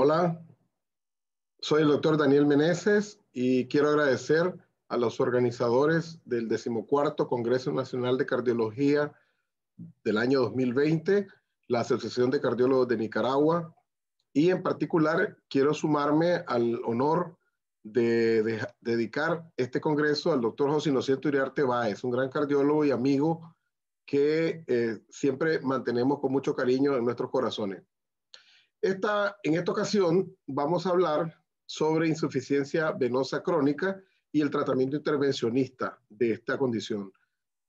Hola, soy el doctor Daniel Meneses y quiero agradecer a los organizadores del decimocuarto Congreso Nacional de Cardiología del año 2020, la Asociación de Cardiólogos de Nicaragua, y en particular quiero sumarme al honor de, dedicar este congreso al doctor José Inocente Uriarte Báez, un gran cardiólogo y amigo que eh, siempre mantenemos con mucho cariño en nuestros corazones en esta ocasión vamos a hablar sobre insuficiencia venosa crónica y el tratamiento intervencionista de esta condición.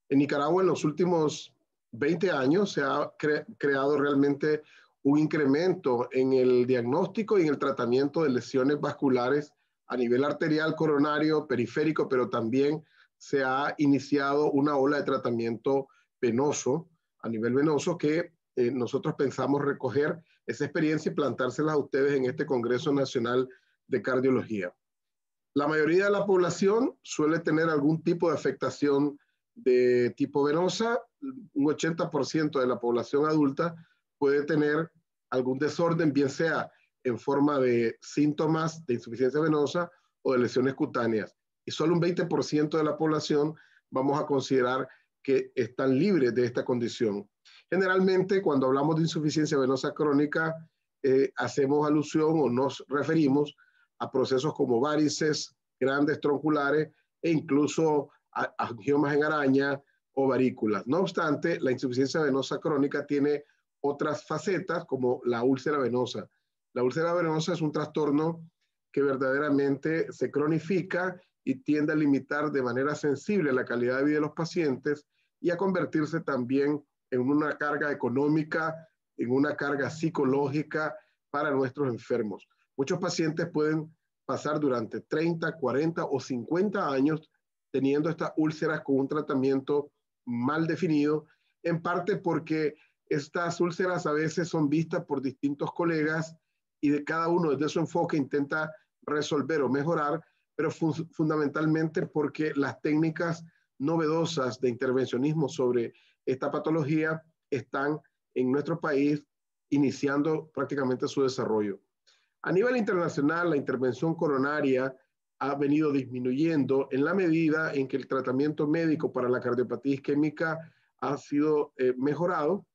En Nicaragua en los últimos 20 años se ha creado realmente un incremento en el diagnóstico y en el tratamiento de lesiones vasculares a nivel arterial, coronario, periférico, pero también se ha iniciado una ola de tratamiento venoso, a nivel venoso, que eh, nosotros pensamos recoger esa experiencia y plantárselas a ustedes en este Congreso Nacional de Cardiología. La mayoría de la población suele tener algún tipo de afectación de tipo venosa, un 80% de la población adulta puede tener algún desorden, bien sea en forma de síntomas de insuficiencia venosa o de lesiones cutáneas. Y solo un 20% de la población vamos a considerar que están libres de esta condición. Generalmente cuando hablamos de insuficiencia venosa crónica, eh, hacemos alusión o nos referimos a procesos como varices, grandes tronculares e incluso angiomas en araña o varículas. No obstante, la insuficiencia venosa crónica tiene otras facetas como la úlcera venosa. La úlcera venosa es un trastorno que verdaderamente se cronifica y tiende a limitar de manera sensible la calidad de vida de los pacientes y a convertirse también en una carga económica, en una carga psicológica para nuestros enfermos. Muchos pacientes pueden pasar durante 30, 40 o 50 años teniendo estas úlceras con un tratamiento mal definido, en parte porque estas úlceras a veces son vistas por distintos colegas y de cada uno desde su enfoque intenta resolver o mejorar, pero fundamentalmente porque las técnicas novedosas de intervencionismo sobre esta patología están en nuestro país iniciando prácticamente su desarrollo. A nivel internacional, la intervención coronaria ha venido disminuyendo en la medida en que el tratamiento médico para la cardiopatía isquémica ha sido eh, mejorado.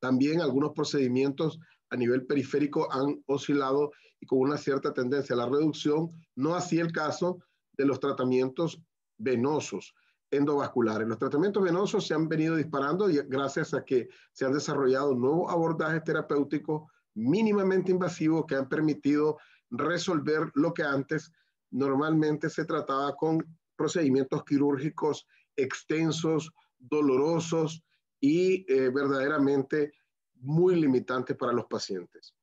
También algunos procedimientos a nivel periférico han oscilado y con una cierta tendencia a la reducción, no así el caso de los tratamientos venosos endovasculares. Los tratamientos venosos se han venido disparando gracias a que se han desarrollado nuevos abordajes terapéuticos mínimamente invasivos que han permitido resolver lo que antes normalmente se trataba con procedimientos quirúrgicos extensos, dolorosos y eh, verdaderamente muy limitantes para los pacientes.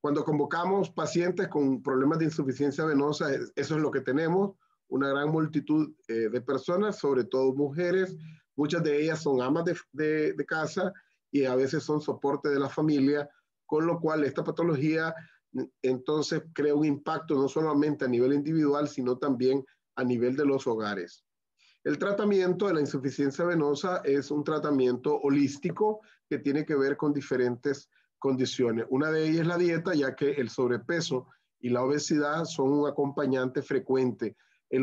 Cuando convocamos pacientes con problemas de insuficiencia venosa, eso es lo que tenemos una gran multitud eh, de personas, sobre todo mujeres. Muchas de ellas son amas de, casa y a veces son soporte de la familia, con lo cual esta patología entonces crea un impacto no solamente a nivel individual, sino también a nivel de los hogares. El tratamiento de la insuficiencia venosa es un tratamiento holístico que tiene que ver con diferentes condiciones. Una de ellas es la dieta, ya que el sobrepeso y la obesidad son un acompañante frecuente en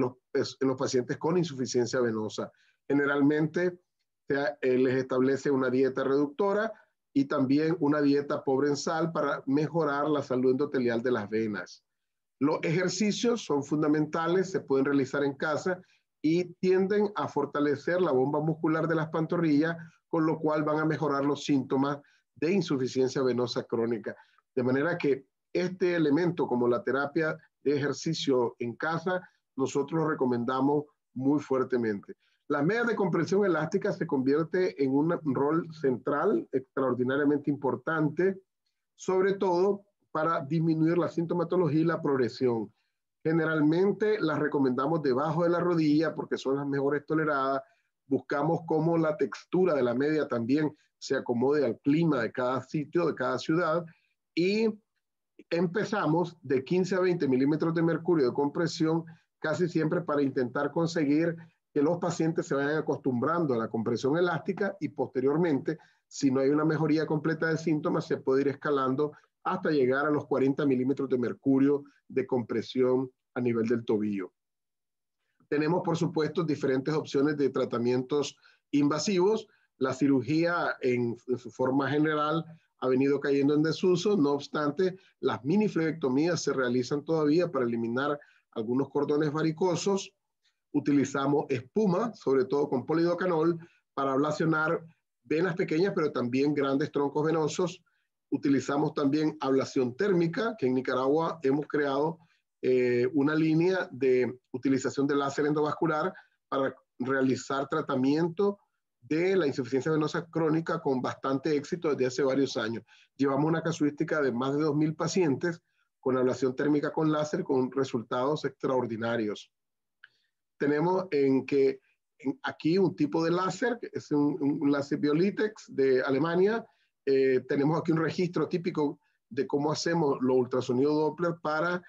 los, pacientes con insuficiencia venosa. Generalmente se, eh, les establece una dieta reductora y también una dieta pobre en sal para mejorar la salud endotelial de las venas. Los ejercicios son fundamentales, se pueden realizar en casa y tienden a fortalecer la bomba muscular de las pantorrillas, con lo cual van a mejorar los síntomas de insuficiencia venosa crónica. De manera que este elemento como la terapia de ejercicio en casa nosotros lo recomendamos muy fuertemente. Las medias de compresión elástica se convierte en un rol central extraordinariamente importante, sobre todo para disminuir la sintomatología y la progresión. Generalmente las recomendamos debajo de la rodilla porque son las mejores toleradas. Buscamos cómo la textura de la media también se acomode al clima de cada sitio, de cada ciudad. Y empezamos de 15 a 20 milímetros de mercurio de compresión casi siempre para intentar conseguir que los pacientes se vayan acostumbrando a la compresión elástica y posteriormente, si no hay una mejoría completa de síntomas, se puede ir escalando hasta llegar a los 40 milímetros de mercurio de compresión a nivel del tobillo. Tenemos, por supuesto, diferentes opciones de tratamientos invasivos. La cirugía, en, su forma general, ha venido cayendo en desuso. No obstante, las flebectomías se realizan todavía para eliminar algunos cordones varicosos, utilizamos espuma, sobre todo con polidocanol, para ablacionar venas pequeñas, pero también grandes troncos venosos. Utilizamos también ablación térmica, que en Nicaragua hemos creado eh, una línea de utilización de láser endovascular para realizar tratamiento de la insuficiencia venosa crónica con bastante éxito desde hace varios años. Llevamos una casuística de más de 2.000 pacientes con ablación térmica con láser con resultados extraordinarios. Tenemos en que aquí un tipo de láser, es un, láser Biolitex de Alemania. Eh, tenemos aquí un registro típico de cómo hacemos los ultrasonido Doppler para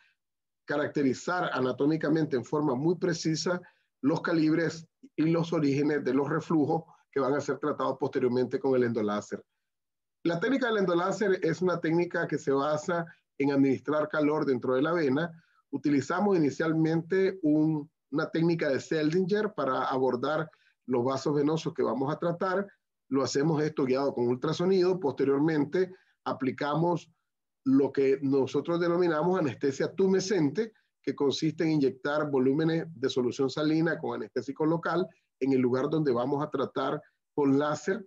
caracterizar anatómicamente en forma muy precisa los calibres y los orígenes de los reflujos que van a ser tratados posteriormente con el endoláser. La técnica del endoláser es una técnica que se basa en administrar calor dentro de la vena, utilizamos inicialmente una técnica de Seldinger para abordar los vasos venosos que vamos a tratar. Lo hacemos esto guiado con ultrasonido. Posteriormente aplicamos lo que nosotros denominamos anestesia tumescente, que consiste en inyectar volúmenes de solución salina con anestésico local en el lugar donde vamos a tratar con láser.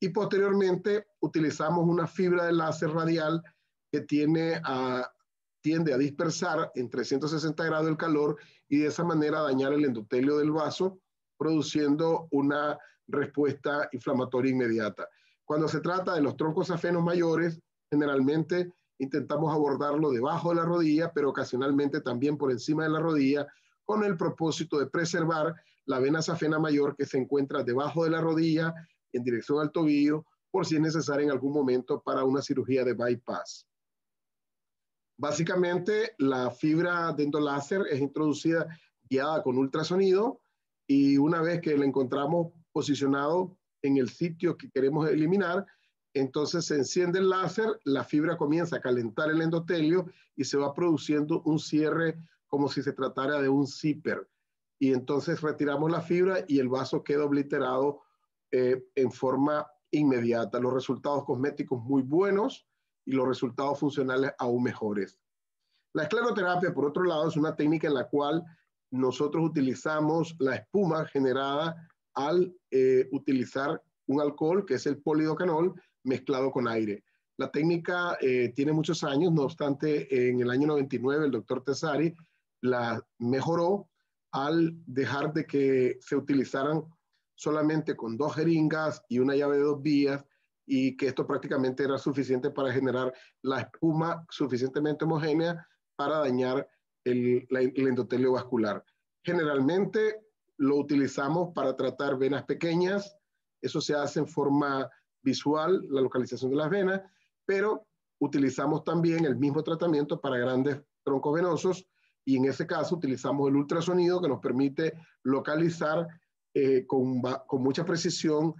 Y posteriormente utilizamos una fibra de láser radial tiene a, tiende a dispersar en 360 grados el calor y de esa manera dañar el endotelio del vaso, produciendo una respuesta inflamatoria inmediata. Cuando se trata de los troncos afenos mayores, generalmente intentamos abordarlo debajo de la rodilla, pero ocasionalmente también por encima de la rodilla, con el propósito de preservar la vena safena mayor que se encuentra debajo de la rodilla en dirección al tobillo, por si es necesario en algún momento para una cirugía de bypass. Básicamente, la fibra dentro láser es introducida guiada con ultrasonido y una vez que la encontramos posicionado en el sitio que queremos eliminar, entonces se enciende el láser, la fibra comienza a calentar el endotelio y se va produciendo un cierre como si se tratara de un zipper. Y entonces retiramos la fibra y el vaso queda obliterado eh, en forma inmediata. Los resultados cosméticos muy buenos, y los resultados funcionales aún mejores. La escleroterapia, por otro lado, es una técnica en la cual nosotros utilizamos la espuma generada al eh, utilizar un alcohol, que es el polidocanol, mezclado con aire. La técnica eh, tiene muchos años, no obstante, en el año 99 el doctor Tesari la mejoró al dejar de que se utilizaran solamente con dos jeringas y una llave de dos vías y que esto prácticamente era suficiente para generar la espuma suficientemente homogénea para dañar el, la, endotelio vascular. Generalmente lo utilizamos para tratar venas pequeñas, eso se hace en forma visual, la localización de las venas, pero utilizamos también el mismo tratamiento para grandes troncos venosos y en ese caso utilizamos el ultrasonido que nos permite localizar eh, con, con mucha precisión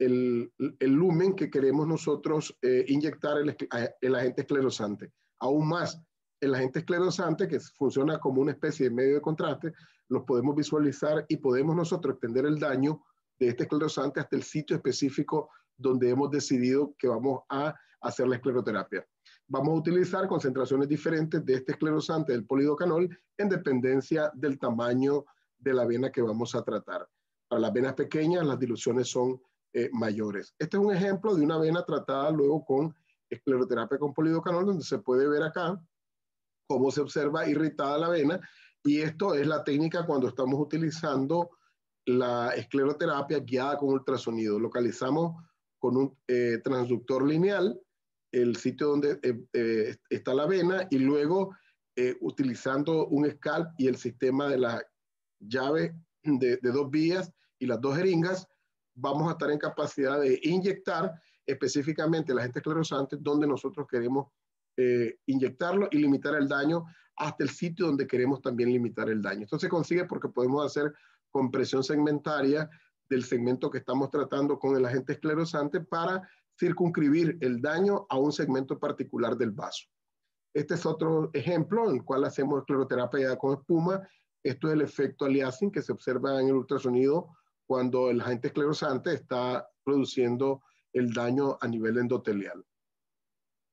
el, lumen que queremos nosotros eh, inyectar el, el, agente esclerosante. Aún más, el agente esclerosante, que funciona como una especie de medio de contraste, los podemos visualizar y podemos nosotros extender el daño de este esclerosante hasta el sitio específico donde hemos decidido que vamos a hacer la escleroterapia. Vamos a utilizar concentraciones diferentes de este esclerosante, del polidocanol, en dependencia del tamaño de la vena que vamos a tratar. Para las venas pequeñas, las diluciones son eh, mayores. Este es un ejemplo de una vena tratada luego con escleroterapia con polidocanol, donde se puede ver acá cómo se observa irritada la vena. Y esto es la técnica cuando estamos utilizando la escleroterapia guiada con ultrasonido. Localizamos con un eh, transductor lineal el sitio donde eh, está la vena y luego utilizando un scalp y el sistema de la llave de, de dos vías y las dos jeringas, vamos a estar en capacidad de inyectar específicamente el agente esclerosante donde nosotros queremos eh, inyectarlo y limitar el daño hasta el sitio donde queremos también limitar el daño. Esto se consigue porque podemos hacer compresión segmentaria del segmento que estamos tratando con el agente esclerosante para circunscribir el daño a un segmento particular del vaso. Este es otro ejemplo en el cual hacemos escleroterapia con espuma. Esto es el efecto aliasing que se observa en el ultrasonido cuando el agente esclerosante está produciendo el daño a nivel endotelial.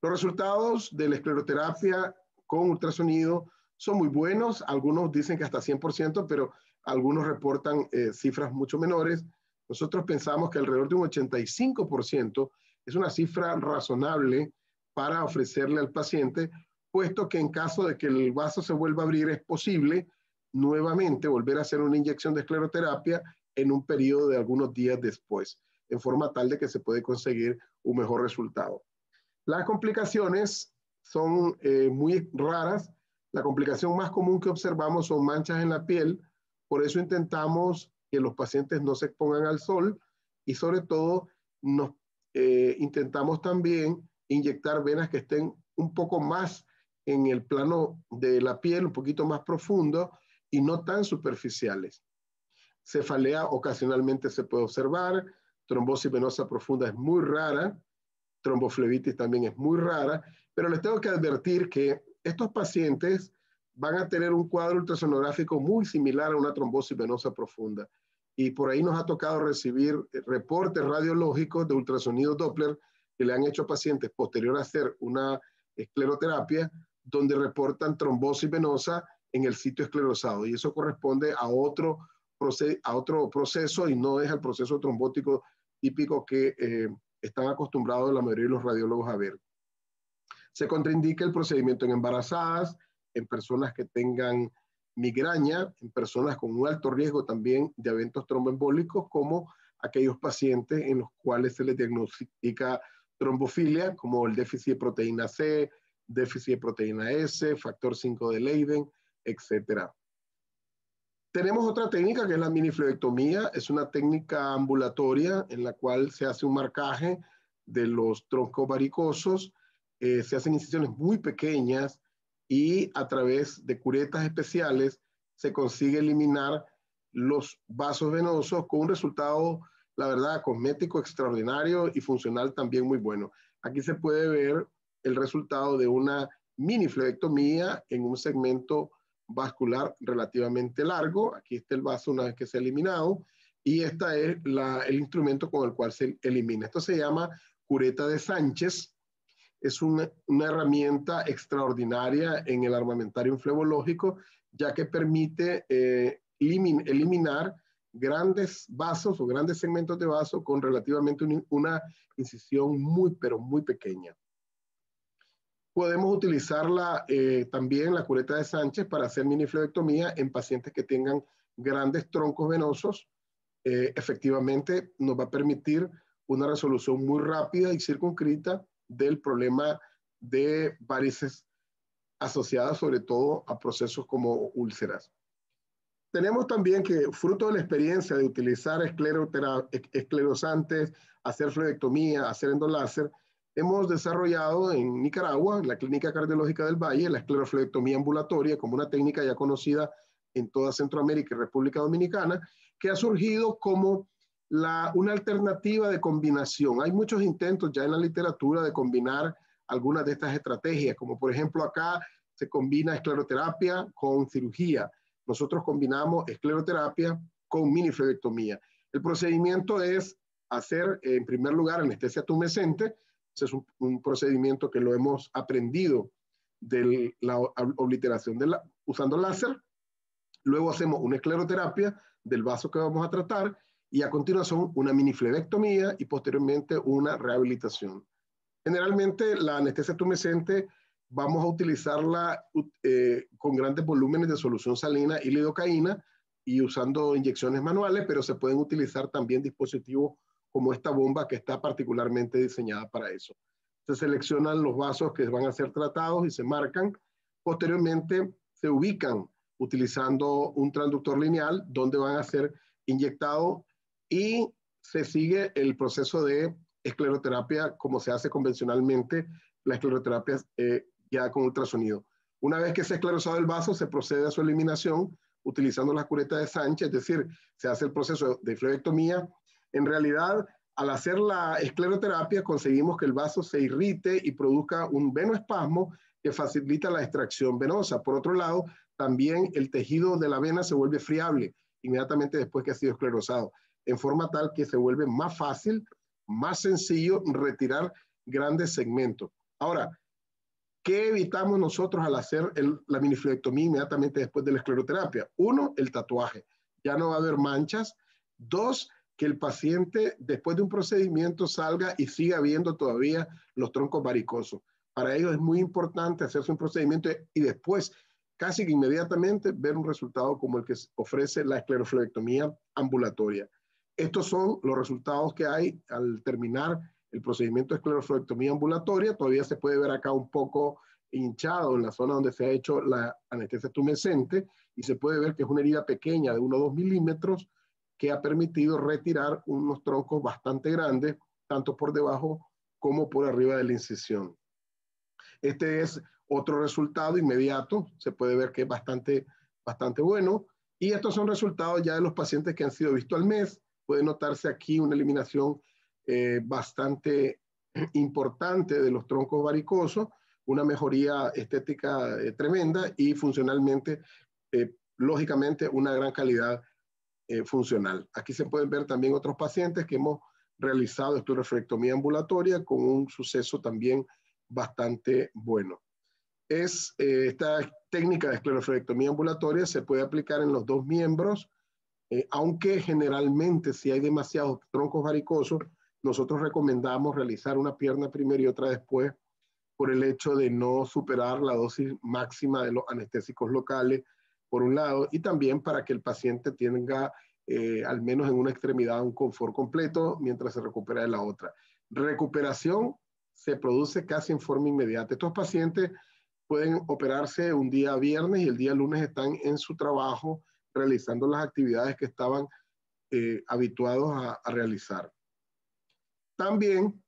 Los resultados de la escleroterapia con ultrasonido son muy buenos, algunos dicen que hasta 100%, pero algunos reportan eh, cifras mucho menores. Nosotros pensamos que alrededor de un 85% es una cifra razonable para ofrecerle al paciente, puesto que en caso de que el vaso se vuelva a abrir es posible nuevamente volver a hacer una inyección de escleroterapia en un periodo de algunos días después, en forma tal de que se puede conseguir un mejor resultado. Las complicaciones son eh, muy raras. La complicación más común que observamos son manchas en la piel. Por eso intentamos que los pacientes no se expongan al sol y sobre todo nos eh, intentamos también inyectar venas que estén un poco más en el plano de la piel, un poquito más profundo y no tan superficiales. Cefalea ocasionalmente se puede observar, trombosis venosa profunda es muy rara, tromboflebitis también es muy rara, pero les tengo que advertir que estos pacientes van a tener un cuadro ultrasonográfico muy similar a una trombosis venosa profunda. Y por ahí nos ha tocado recibir reportes radiológicos de ultrasonido Doppler que le han hecho a pacientes posterior a hacer una escleroterapia, donde reportan trombosis venosa en el sitio esclerosado. Y eso corresponde a otro a otro proceso y no es el proceso trombótico típico que eh, están acostumbrados la mayoría de los radiólogos a ver. Se contraindica el procedimiento en embarazadas, en personas que tengan migraña, en personas con un alto riesgo también de eventos tromboembólicos, como aquellos pacientes en los cuales se les diagnostica trombofilia, como el déficit de proteína C, déficit de proteína S, factor 5 de Leiden, etcétera. Tenemos otra técnica que es la miniflebectomía, es una técnica ambulatoria en la cual se hace un marcaje de los troncos varicosos, eh, se hacen incisiones muy pequeñas y a través de curetas especiales se consigue eliminar los vasos venosos con un resultado, la verdad, cosmético extraordinario y funcional también muy bueno. Aquí se puede ver el resultado de una miniflebectomía en un segmento vascular relativamente largo. Aquí está el vaso una vez que se ha eliminado y este es el instrumento con el cual se elimina. Esto se llama cureta de Sánchez. Es una, herramienta extraordinaria en el armamentario flebológico, ya que permite eh, eliminar grandes vasos o grandes segmentos de vaso con relativamente una incisión muy, pero muy pequeña. Podemos utilizar eh, también la cureta de Sánchez para hacer miniflebectomía en pacientes que tengan grandes troncos venosos. Eh, efectivamente, nos va a permitir una resolución muy rápida y circunscrita del problema de varices asociadas sobre todo a procesos como úlceras. Tenemos también que, fruto de la experiencia de utilizar esclerosantes, hacer flebectomía, hacer endoláser, hemos desarrollado en Nicaragua, en la Clínica Cardiológica del Valle, la escleroflectomía ambulatoria como una técnica ya conocida en toda Centroamérica y República Dominicana, que ha surgido como una alternativa de combinación. Hay muchos intentos ya en la literatura de combinar algunas de estas estrategias, como por ejemplo acá se combina escleroterapia con cirugía. Nosotros combinamos escleroterapia con flebectomía. El procedimiento es hacer, en primer lugar, anestesia tumescente, es un, procedimiento que lo hemos aprendido de la obliteración de usando láser. Luego hacemos una escleroterapia del vaso que vamos a tratar y a continuación una flebectomía y posteriormente una rehabilitación. Generalmente la anestesia tumescente vamos a utilizarla eh, con grandes volúmenes de solución salina y lidocaína y usando inyecciones manuales, pero se pueden utilizar también dispositivos como esta bomba que está particularmente diseñada para eso. Se seleccionan los vasos que van a ser tratados y se marcan. Posteriormente se ubican utilizando un transductor lineal donde van a ser inyectados y se sigue el proceso de escleroterapia como se hace convencionalmente, la escleroterapia eh, ya con ultrasonido. Una vez que se ha esclerosado el vaso, se procede a su eliminación utilizando la cureta de Sánchez, es decir, se hace el proceso de flebectomía en realidad, al hacer la escleroterapia conseguimos que el vaso se irrite y produzca un venoespasmo que facilita la extracción venosa. Por otro lado, también el tejido de la vena se vuelve friable inmediatamente después que ha sido esclerosado, en forma tal que se vuelve más fácil, más sencillo retirar grandes segmentos. Ahora, ¿qué evitamos nosotros al hacer la miniflectomía inmediatamente después de la escleroterapia? Uno, el tatuaje. Ya no va a haber manchas. Dos, que el paciente después de un procedimiento salga y siga viendo todavía los troncos varicosos. Para ello es muy importante hacerse un procedimiento y después, casi inmediatamente, ver un resultado como el que ofrece la escleroflebectomía ambulatoria. Estos son los resultados que hay al terminar el procedimiento de escleroflebectomía ambulatoria. Todavía se puede ver acá un poco hinchado en la zona donde se ha hecho la anestesia tumescente y se puede ver que es una herida pequeña de 1 o 2 milímetros que ha permitido retirar unos troncos bastante grandes, tanto por debajo como por arriba de la incisión. Este es otro resultado inmediato, se puede ver que es bastante, bastante bueno. Y estos son resultados ya de los pacientes que han sido vistos al mes. Puede notarse aquí una eliminación eh, bastante importante de los troncos varicosos, una mejoría estética eh, tremenda y funcionalmente, eh, lógicamente, una gran calidad eh, funcional. Aquí se pueden ver también otros pacientes que hemos realizado esclerofrectomía ambulatoria con un suceso también bastante bueno. Es, eh, esta técnica de esclerofrectomía ambulatoria se puede aplicar en los dos miembros, eh, aunque generalmente si hay demasiados troncos varicosos, nosotros recomendamos realizar una pierna primero y otra después por el hecho de no superar la dosis máxima de los anestésicos locales por un lado, y también para que el paciente tenga eh, al menos en una extremidad un confort completo mientras se recupera de la otra. Recuperación se produce casi en forma inmediata. Estos pacientes pueden operarse un día viernes y el día lunes están en su trabajo realizando las actividades que estaban eh, habituados a, realizar. También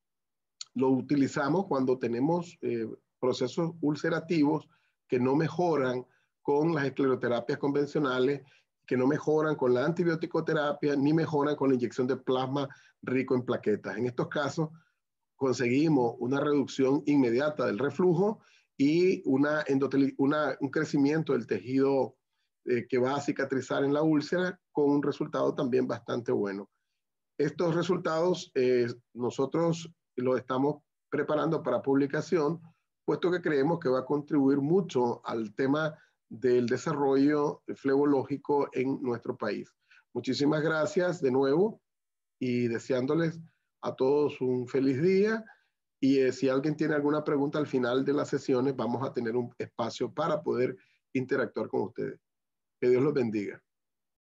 lo utilizamos cuando tenemos eh, procesos ulcerativos que no mejoran con las escleroterapias convencionales que no mejoran con la terapia, ni mejoran con la inyección de plasma rico en plaquetas. En estos casos conseguimos una reducción inmediata del reflujo y una una, un crecimiento del tejido eh, que va a cicatrizar en la úlcera con un resultado también bastante bueno. Estos resultados eh, nosotros los estamos preparando para publicación, puesto que creemos que va a contribuir mucho al tema del desarrollo flebológico en nuestro país. Muchísimas gracias de nuevo y deseándoles a todos un feliz día. Y eh, si alguien tiene alguna pregunta al final de las sesiones, vamos a tener un espacio para poder interactuar con ustedes. Que Dios los bendiga.